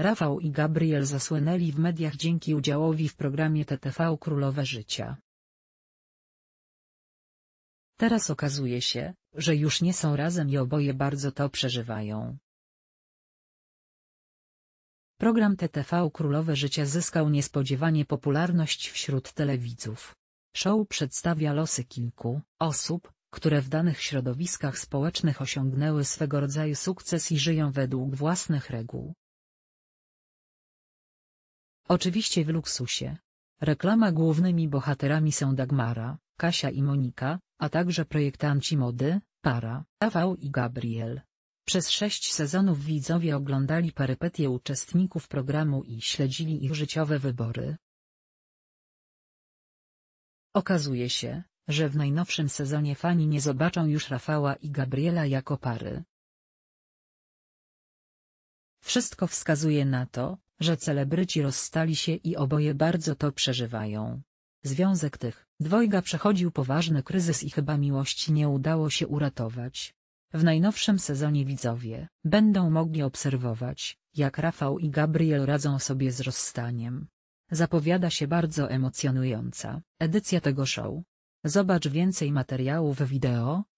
Rafał i Gabriel zasłynęli w mediach dzięki udziałowi w programie TTV Królowe Życia. Teraz okazuje się, że już nie są razem i oboje bardzo to przeżywają. Program TTV Królowe Życia zyskał niespodziewanie popularność wśród telewidzów. Show przedstawia losy kilku osób, które w danych środowiskach społecznych osiągnęły swego rodzaju sukces i żyją według własnych reguł. Oczywiście w luksusie. Reklama głównymi bohaterami są Dagmara, Kasia i Monika, a także projektanci mody, para, Paweł i Gabriel. Przez sześć sezonów widzowie oglądali perypetie uczestników programu i śledzili ich życiowe wybory. Okazuje się, że w najnowszym sezonie fani nie zobaczą już Rafała i Gabriela jako pary. Wszystko wskazuje na to, że celebryci rozstali się i oboje bardzo to przeżywają. Związek tych dwojga przechodził poważny kryzys i chyba miłości nie udało się uratować. W najnowszym sezonie widzowie będą mogli obserwować, jak Rafał i Gabriel radzą sobie z rozstaniem. Zapowiada się bardzo emocjonująca edycja tego show. Zobacz więcej materiałów wideo